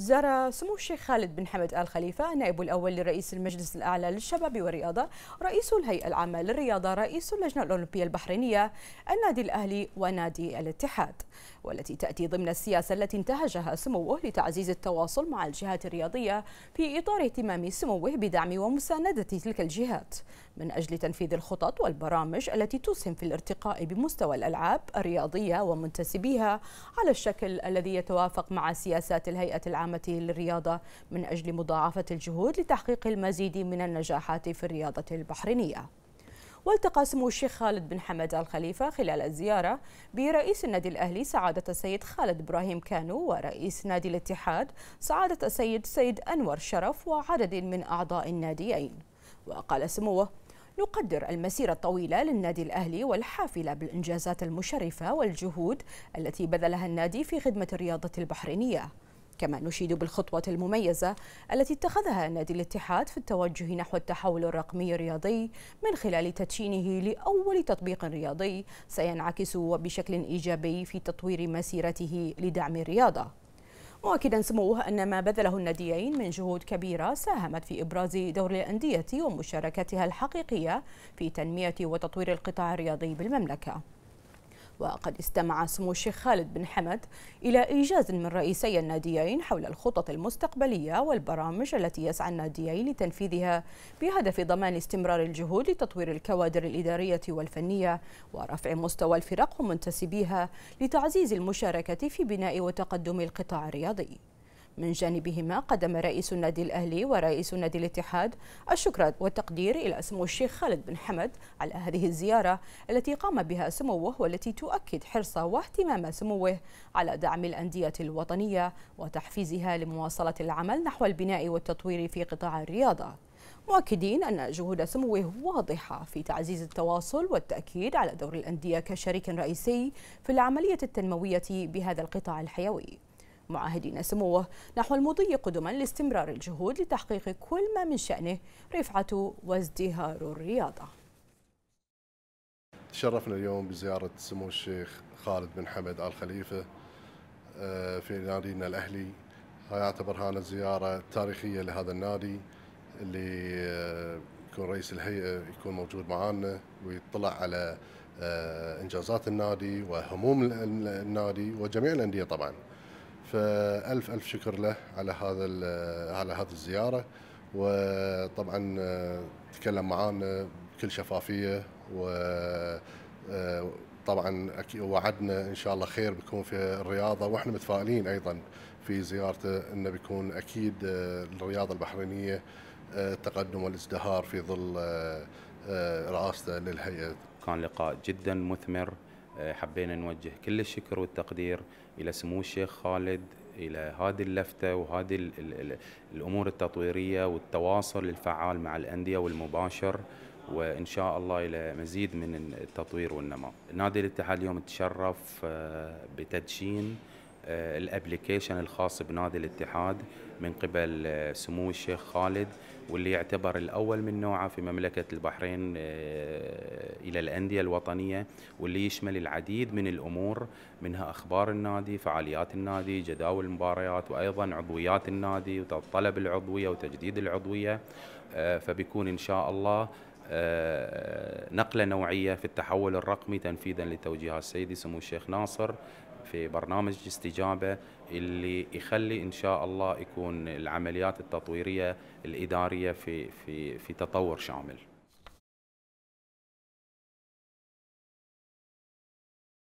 زار سمو الشيخ خالد بن حمد آل خليفة نائب الأول لرئيس المجلس الأعلى للشباب والرياضة رئيس الهيئة العامة للرياضة رئيس اللجنة الأولمبية البحرينية النادي الأهلي ونادي الاتحاد والتي تأتي ضمن السياسة التي انتهجها سموه لتعزيز التواصل مع الجهات الرياضية في إطار اهتمام سموه بدعم ومساندة تلك الجهات من أجل تنفيذ الخطط والبرامج التي تسهم في الارتقاء بمستوى الألعاب الرياضية ومنتسبيها على الشكل الذي يتوافق مع سياسات الهيئة العامة للرياضة من أجل مضاعفة الجهود لتحقيق المزيد من النجاحات في الرياضة البحرينية والتقى سمو الشيخ خالد بن حمد الخليفة خلال الزيارة برئيس النادي الأهلي سعادة السيد خالد إبراهيم كانو ورئيس نادي الاتحاد سعادة السيد سيد أنور شرف وعدد من أعضاء الناديين وقال سموه نقدر المسيرة الطويلة للنادي الأهلي والحافلة بالإنجازات المشرفة والجهود التي بذلها النادي في خدمة الرياضة البحرينية كما نشيد بالخطوة المميزة التي اتخذها نادي الاتحاد في التوجه نحو التحول الرقمي الرياضي من خلال تدشينه لأول تطبيق رياضي سينعكس بشكل إيجابي في تطوير مسيرته لدعم الرياضة مؤكدا سموه أن ما بذله الناديين من جهود كبيرة ساهمت في إبراز دور الأندية ومشاركتها الحقيقية في تنمية وتطوير القطاع الرياضي بالمملكة وقد استمع سمو الشيخ خالد بن حمد إلى إيجاز من رئيسي الناديين حول الخطط المستقبلية والبرامج التي يسعى الناديين لتنفيذها بهدف ضمان استمرار الجهود لتطوير الكوادر الإدارية والفنية ورفع مستوى الفرق ومنتسبيها لتعزيز المشاركة في بناء وتقدم القطاع الرياضي من جانبهما قدم رئيس النادي الأهلي ورئيس نادي الاتحاد الشكر والتقدير إلى سمو الشيخ خالد بن حمد على هذه الزيارة التي قام بها سموه والتي تؤكد حرصه واهتمام سموه على دعم الأندية الوطنية وتحفيزها لمواصلة العمل نحو البناء والتطوير في قطاع الرياضة مؤكدين أن جهود سموه واضحة في تعزيز التواصل والتأكيد على دور الأندية كشريك رئيسي في العملية التنموية بهذا القطاع الحيوي معاهدين سموه نحو المضي قدما لاستمرار الجهود لتحقيق كل ما من شأنه رفعة وازدهار الرياضة تشرفنا اليوم بزيارة سمو الشيخ خالد بن حمد آل خليفة آه، في نادينا الأهلي هاي أعتبرها أنا زيارة تاريخية لهذا النادي اللي آه، يكون رئيس الهيئة يكون موجود معانا ويطلع على آه، انجازات النادي وهموم النادي وجميع الانديه طبعا فالف الف شكر له على هذا على هذه الزياره وطبعا آه، تكلم معانا آه، بكل شفافيه و آه، طبعا وعدنا ان شاء الله خير بيكون في الرياضه واحنا متفائلين ايضا في زيارته انه بيكون اكيد الرياضه البحرينيه التقدم والازدهار في ظل رئاسته للهيئه. كان لقاء جدا مثمر آه، حبينا نوجه كل الشكر والتقدير الى سمو الشيخ خالد الى هذه اللفته وهذه الـ الـ الامور التطويريه والتواصل الفعال مع الانديه والمباشر وان شاء الله الى مزيد من التطوير والنمو. نادي الاتحاد اليوم تشرف آه، بتدشين آه، الابلكيشن الخاص بنادي الاتحاد من قبل آه، سمو الشيخ خالد واللي يعتبر الاول من نوعه في مملكه البحرين آه، الى الانديه الوطنيه واللي يشمل العديد من الامور منها اخبار النادي، فعاليات النادي، جداول المباريات وايضا عضويات النادي وطلب العضويه وتجديد العضويه فبيكون ان شاء الله آه، نقلة نوعية في التحول الرقمي تنفيذا لتوجيهات سيدي سمو الشيخ ناصر في برنامج استجابة اللي يخلي إن شاء الله يكون العمليات التطويرية الإدارية في, في, في تطور شامل